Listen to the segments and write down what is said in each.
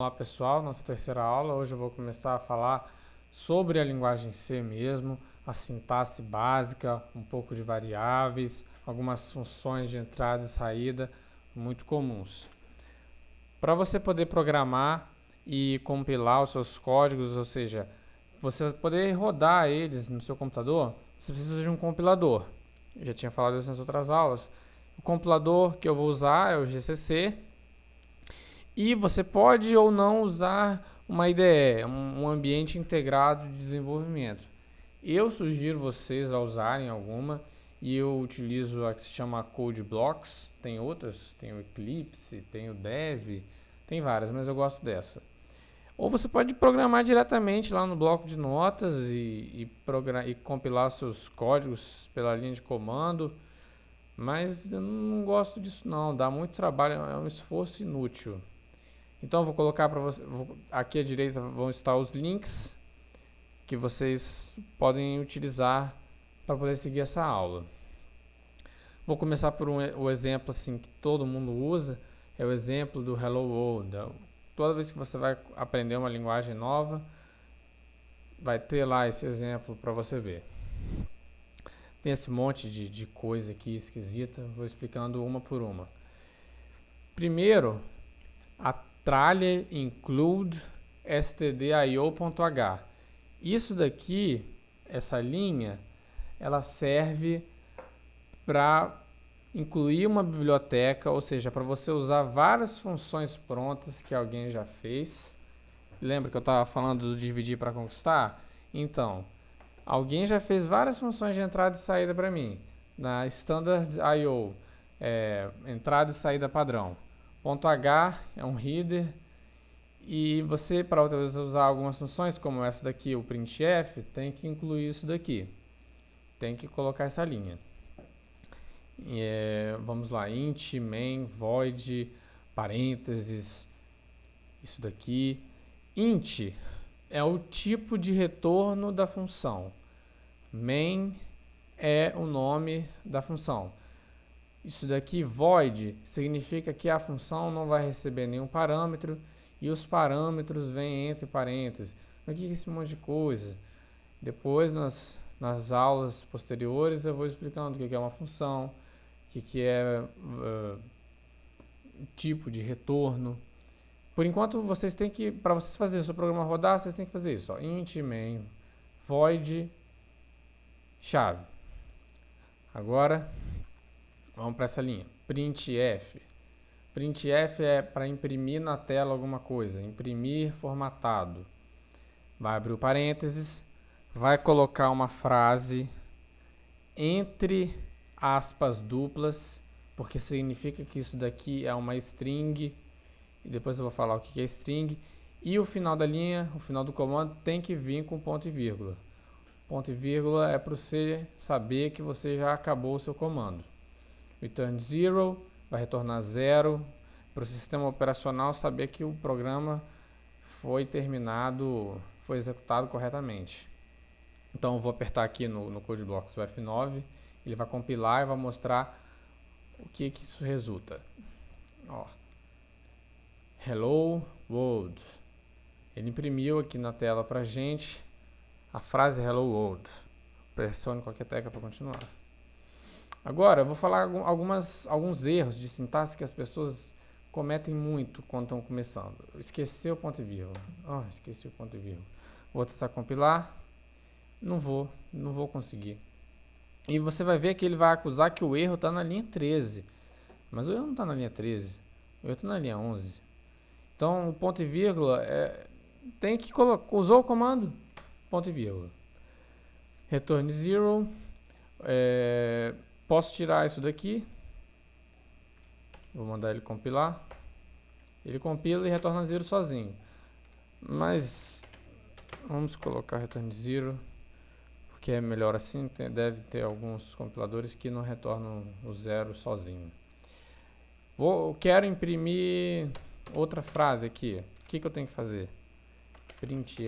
Olá pessoal, nossa terceira aula. Hoje eu vou começar a falar sobre a linguagem C mesmo, a sintaxe básica, um pouco de variáveis, algumas funções de entrada e saída muito comuns. Para você poder programar e compilar os seus códigos, ou seja, você poder rodar eles no seu computador, você precisa de um compilador. Eu já tinha falado isso nas outras aulas. O compilador que eu vou usar é o GCC, e você pode ou não usar uma IDE, um ambiente integrado de desenvolvimento. Eu sugiro vocês a usarem alguma e eu utilizo a que se chama Code Blocks, tem outras, tem o Eclipse, tem o Dev, tem várias, mas eu gosto dessa. Ou você pode programar diretamente lá no bloco de notas e, e, e compilar seus códigos pela linha de comando, mas eu não gosto disso não, dá muito trabalho, é um esforço inútil. Então eu vou colocar para você vou, aqui à direita vão estar os links que vocês podem utilizar para poder seguir essa aula. Vou começar por um, o exemplo assim que todo mundo usa, é o exemplo do Hello World. Então, toda vez que você vai aprender uma linguagem nova, vai ter lá esse exemplo para você ver. Tem esse monte de, de coisa aqui esquisita, vou explicando uma por uma. Primeiro, a trailer include stdio.h. Isso daqui, essa linha, ela serve para incluir uma biblioteca, ou seja, para você usar várias funções prontas que alguém já fez. Lembra que eu estava falando do dividir para conquistar? Então, alguém já fez várias funções de entrada e saída para mim, na standard I.O., é, entrada e saída padrão. Ponto H é um header. E você, para outra vez usar algumas funções, como essa daqui, o printf, tem que incluir isso daqui. Tem que colocar essa linha. É, vamos lá, int, main, void, parênteses, isso daqui. Int é o tipo de retorno da função. Main é o nome da função. Isso daqui, void, significa que a função não vai receber nenhum parâmetro e os parâmetros vêm entre parênteses. O que é esse monte de coisa? Depois, nas, nas aulas posteriores, eu vou explicando o que é uma função, o que é uh, tipo de retorno. Por enquanto, vocês têm que, para vocês fazerem o seu programa rodar, vocês têm que fazer isso. Ó, int main void chave. Agora... Vamos para essa linha. Printf. Printf é para imprimir na tela alguma coisa. Imprimir formatado. Vai abrir o parênteses. Vai colocar uma frase entre aspas duplas, porque significa que isso daqui é uma string. E depois eu vou falar o que é string. E o final da linha, o final do comando, tem que vir com ponto e vírgula. Ponto e vírgula é para você saber que você já acabou o seu comando return zero, vai retornar zero, para o sistema operacional saber que o programa foi terminado, foi executado corretamente. Então eu vou apertar aqui no, no Code Blocks F9, ele vai compilar e vai mostrar o que, que isso resulta. Ó, Hello World. Ele imprimiu aqui na tela para gente a frase Hello World. Pressione qualquer tecla para continuar. Agora, eu vou falar algumas, alguns erros de sintaxe que as pessoas cometem muito quando estão começando. Esquecer o ponto e vírgula. Oh, esqueci o ponto e vírgula. Vou tentar compilar. Não vou, não vou conseguir. E você vai ver que ele vai acusar que o erro está na linha 13. Mas o erro não está na linha 13. O erro está na linha 11. Então, o ponto e vírgula é, tem que colocar... Usou o comando? Ponto e vírgula. Return zero. É, Posso tirar isso daqui. Vou mandar ele compilar. Ele compila e retorna zero sozinho. Mas vamos colocar return zero, porque é melhor assim. Tem, deve ter alguns compiladores que não retornam o zero sozinho. Vou, quero imprimir outra frase aqui. O que, que eu tenho que fazer? Printf.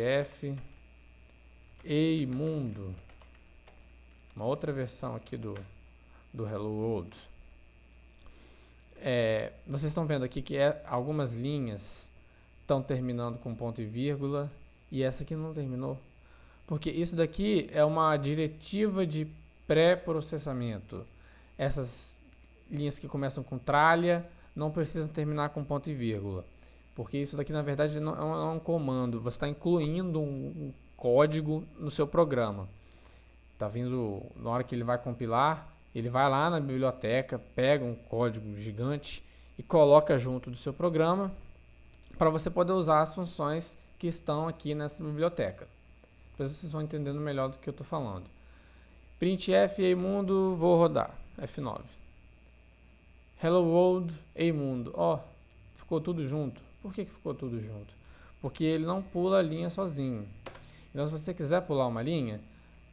Ei, mundo. Uma outra versão aqui do do Hello World. É, vocês estão vendo aqui que é, algumas linhas estão terminando com ponto e vírgula e essa aqui não terminou. Porque isso daqui é uma diretiva de pré-processamento. Essas linhas que começam com tralha não precisam terminar com ponto e vírgula. Porque isso daqui, na verdade, não é um é comando. Você está incluindo um código no seu programa. Está vindo, na hora que ele vai compilar, ele vai lá na biblioteca, pega um código gigante e coloca junto do seu programa para você poder usar as funções que estão aqui nessa biblioteca. Depois vocês vão entendendo melhor do que eu estou falando. Printf Mundo, vou rodar. F9. Hello World Mundo. Ó, oh, ficou tudo junto. Por que, que ficou tudo junto? Porque ele não pula a linha sozinho. Então, se você quiser pular uma linha,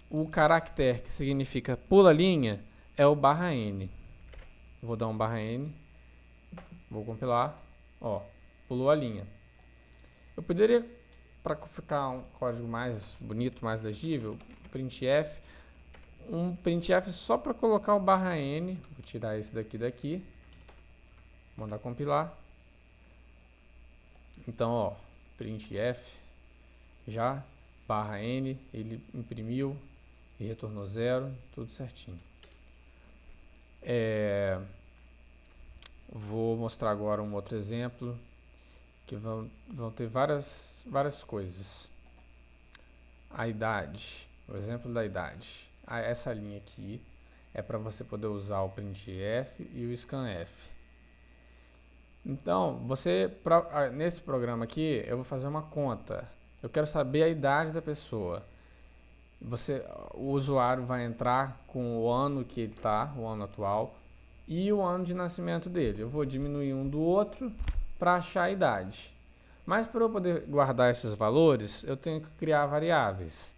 o caractere que significa pula linha é o barra N. Vou dar um barra N, vou compilar, ó, pulou a linha. Eu poderia, para ficar um código mais bonito, mais legível, printf, um printf só para colocar o barra N, vou tirar esse daqui daqui, mandar compilar. Então, ó, printf, já, barra N, ele imprimiu e retornou zero, tudo certinho. É, vou mostrar agora um outro exemplo, que vão, vão ter várias, várias coisas. A idade, o exemplo da idade. Ah, essa linha aqui é para você poder usar o printf e o scanf. Então, você pra, ah, nesse programa aqui, eu vou fazer uma conta. Eu quero saber a idade da pessoa você, o usuário vai entrar com o ano que ele está, o ano atual, e o ano de nascimento dele. Eu vou diminuir um do outro para achar a idade. Mas para eu poder guardar esses valores, eu tenho que criar variáveis.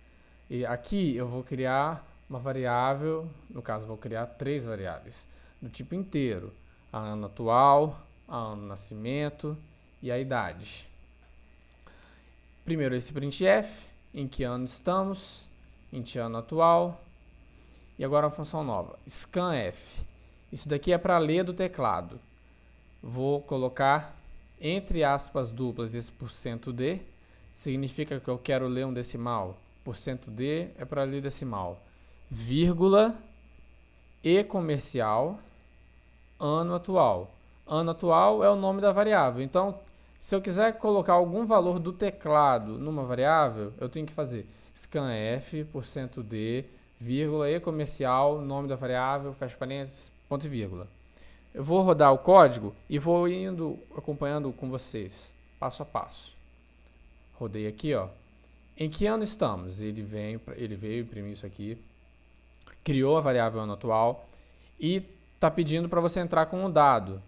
E aqui eu vou criar uma variável, no caso vou criar três variáveis, do tipo inteiro, a ano atual, a ano nascimento e a idade. Primeiro esse printf, em que ano estamos, indiano atual. E agora uma função nova, scanf. Isso daqui é para ler do teclado. Vou colocar entre aspas duplas esse porcento %d, significa que eu quero ler um decimal. Porcento %d é para ler decimal. Vírgula e comercial ano atual. Ano atual é o nome da variável. Então, se eu quiser colocar algum valor do teclado numa variável, eu tenho que fazer scanf, %d, vírgula, e comercial, nome da variável, fecha parênteses, ponto e vírgula. Eu vou rodar o código e vou indo acompanhando com vocês, passo a passo. Rodei aqui, ó. Em que ano estamos? Ele, vem, ele veio imprimir isso aqui, criou a variável ano atual e está pedindo para você entrar com um dado.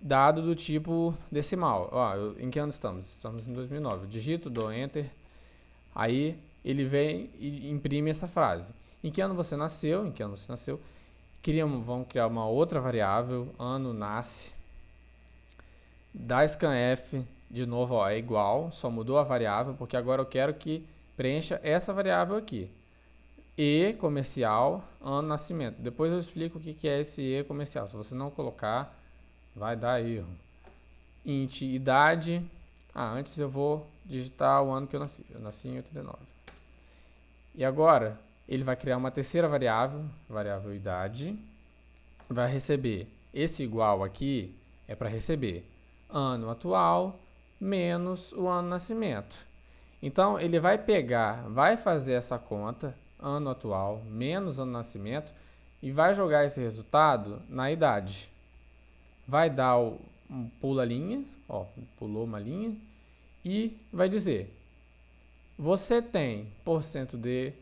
Dado do tipo decimal. Ó, eu, em que ano estamos? Estamos em 2009. digito, dou Enter, aí ele vem e imprime essa frase. Em que ano você nasceu? Em que ano você nasceu? Criamos, vamos criar uma outra variável, ano nasce. Da scanf, de novo, ó, é igual, só mudou a variável, porque agora eu quero que preencha essa variável aqui. E comercial, ano nascimento. Depois eu explico o que é esse E comercial. Se você não colocar, vai dar erro. Int idade. Ah, antes eu vou digitar o ano que eu nasci. Eu nasci em 89. E agora, ele vai criar uma terceira variável, variável idade, vai receber esse igual aqui, é para receber ano atual menos o ano nascimento. Então, ele vai pegar, vai fazer essa conta, ano atual menos ano nascimento, e vai jogar esse resultado na idade. Vai dar o um pula linha, ó, pulou uma linha, e vai dizer você tem por cento de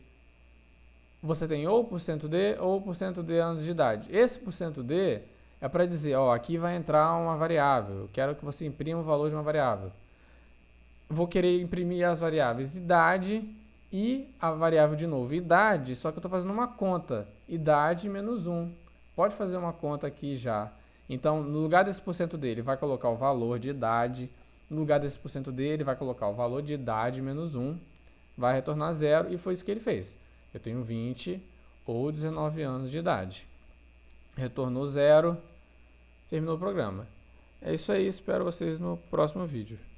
você tem ou por cento de ou por cento de anos de idade. Esse por cento de é para dizer, ó, aqui vai entrar uma variável. Eu quero que você imprima o valor de uma variável. Vou querer imprimir as variáveis idade e a variável de novo idade, só que eu estou fazendo uma conta, idade menos 1. Pode fazer uma conta aqui já. Então, no lugar desse por cento dele, vai colocar o valor de idade no lugar desse %D, ele vai colocar o valor de idade menos 1, vai retornar 0, e foi isso que ele fez. Eu tenho 20 ou 19 anos de idade. Retornou 0, terminou o programa. É isso aí, espero vocês no próximo vídeo.